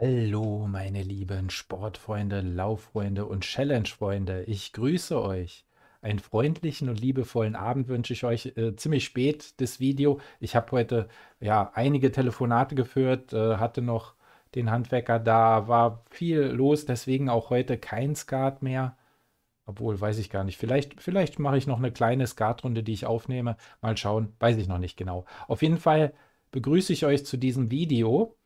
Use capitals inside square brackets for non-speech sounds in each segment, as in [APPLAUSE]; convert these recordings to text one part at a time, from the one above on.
Hallo, meine lieben Sportfreunde, Lauffreunde und Challengefreunde. Ich grüße euch. Einen freundlichen und liebevollen Abend wünsche ich euch. Äh, ziemlich spät das Video. Ich habe heute ja einige Telefonate geführt, äh, hatte noch den Handwerker da, war viel los, deswegen auch heute kein Skat mehr. Obwohl, weiß ich gar nicht. Vielleicht, vielleicht mache ich noch eine kleine Skatrunde, die ich aufnehme. Mal schauen, weiß ich noch nicht genau. Auf jeden Fall begrüße ich euch zu diesem Video.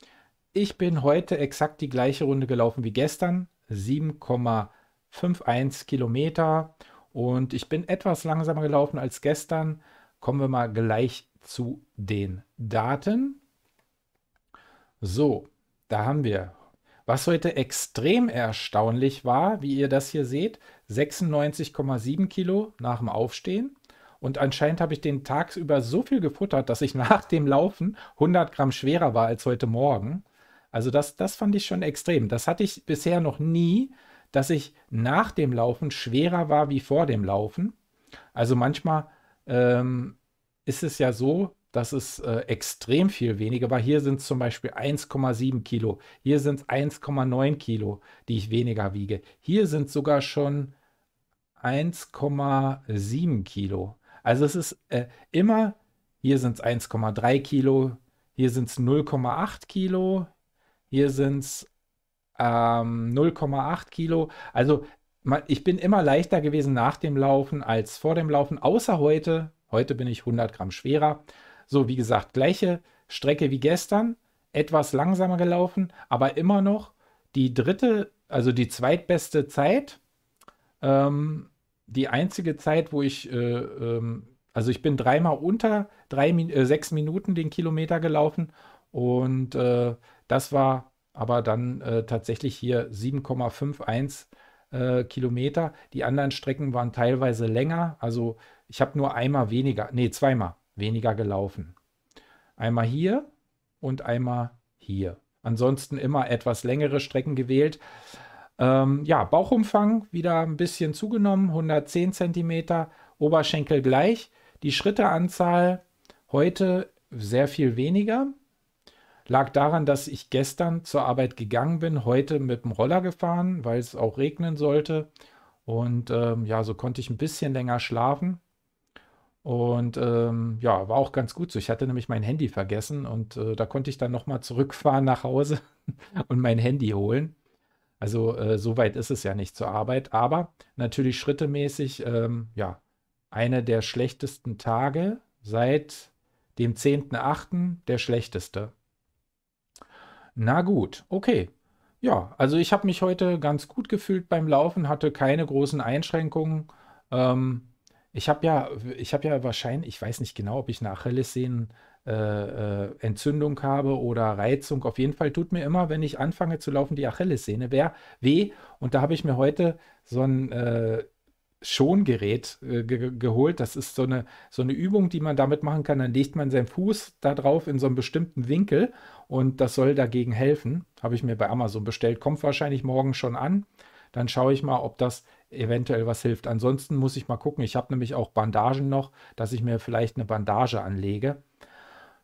Ich bin heute exakt die gleiche Runde gelaufen wie gestern, 7,51 Kilometer und ich bin etwas langsamer gelaufen als gestern. Kommen wir mal gleich zu den Daten. So, da haben wir, was heute extrem erstaunlich war, wie ihr das hier seht, 96,7 Kilo nach dem Aufstehen. Und anscheinend habe ich den tagsüber so viel gefuttert, dass ich [LAUGHS] nach dem Laufen 100 Gramm schwerer war als heute Morgen. Also das, das fand ich schon extrem. Das hatte ich bisher noch nie, dass ich nach dem Laufen schwerer war wie vor dem Laufen. Also manchmal ähm, ist es ja so, dass es äh, extrem viel weniger war. Hier sind es zum Beispiel 1,7 Kilo, hier sind es 1,9 Kilo, die ich weniger wiege. Hier sind sogar schon 1,7 Kilo. Also es ist äh, immer, hier sind es 1,3 Kilo, hier sind es 0,8 Kilo, hier sind es ähm, 0,8 Kilo. Also ich bin immer leichter gewesen nach dem Laufen als vor dem Laufen, außer heute. Heute bin ich 100 Gramm schwerer. So, wie gesagt, gleiche Strecke wie gestern, etwas langsamer gelaufen, aber immer noch die dritte, also die zweitbeste Zeit. Ähm, die einzige Zeit, wo ich, äh, ähm, also ich bin dreimal unter drei, äh, sechs Minuten den Kilometer gelaufen und äh, das war aber dann äh, tatsächlich hier 7,51 äh, Kilometer. Die anderen Strecken waren teilweise länger. Also ich habe nur einmal weniger, nee, zweimal weniger gelaufen. Einmal hier und einmal hier. Ansonsten immer etwas längere Strecken gewählt. Ähm, ja, Bauchumfang wieder ein bisschen zugenommen, 110 cm, Oberschenkel gleich. Die Schritteanzahl heute sehr viel weniger, lag daran, dass ich gestern zur Arbeit gegangen bin, heute mit dem Roller gefahren, weil es auch regnen sollte. Und ähm, ja, so konnte ich ein bisschen länger schlafen. Und ähm, ja, war auch ganz gut so. Ich hatte nämlich mein Handy vergessen und äh, da konnte ich dann nochmal zurückfahren nach Hause [LAUGHS] und mein Handy holen. Also äh, so weit ist es ja nicht zur Arbeit, aber natürlich schrittemäßig, ähm, ja, einer der schlechtesten Tage seit dem 10.8. der schlechteste. Na gut, okay. Ja, also ich habe mich heute ganz gut gefühlt beim Laufen, hatte keine großen Einschränkungen. Ähm, ich habe ja, ich habe ja wahrscheinlich, ich weiß nicht genau, ob ich eine Achillessehnen äh, äh, Entzündung habe oder Reizung. Auf jeden Fall tut mir immer, wenn ich anfange zu laufen, die Achillessehne weh. Und da habe ich mir heute so ein äh, Schongerät äh, ge geholt. Das ist so eine, so eine Übung, die man damit machen kann. Dann legt man seinen Fuß da drauf in so einem bestimmten Winkel und das soll dagegen helfen. Habe ich mir bei Amazon bestellt. Kommt wahrscheinlich morgen schon an. Dann schaue ich mal, ob das eventuell was hilft. Ansonsten muss ich mal gucken. Ich habe nämlich auch Bandagen noch, dass ich mir vielleicht eine Bandage anlege.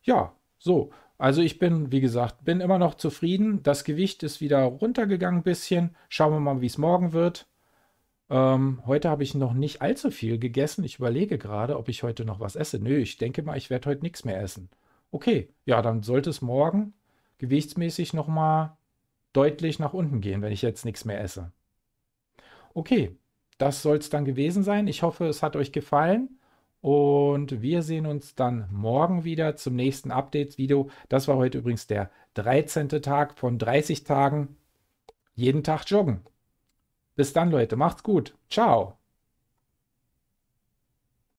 Ja, so. Also ich bin, wie gesagt, bin immer noch zufrieden. Das Gewicht ist wieder runtergegangen ein bisschen. Schauen wir mal, wie es morgen wird. Ähm, heute habe ich noch nicht allzu viel gegessen. Ich überlege gerade, ob ich heute noch was esse. Nö, ich denke mal, ich werde heute nichts mehr essen. Okay, ja, dann sollte es morgen gewichtsmäßig nochmal deutlich nach unten gehen, wenn ich jetzt nichts mehr esse. Okay, das soll es dann gewesen sein. Ich hoffe, es hat euch gefallen. Und wir sehen uns dann morgen wieder zum nächsten Update-Video. Das war heute übrigens der 13. Tag von 30 Tagen. Jeden Tag joggen. Bis dann, Leute. Macht's gut. Ciao.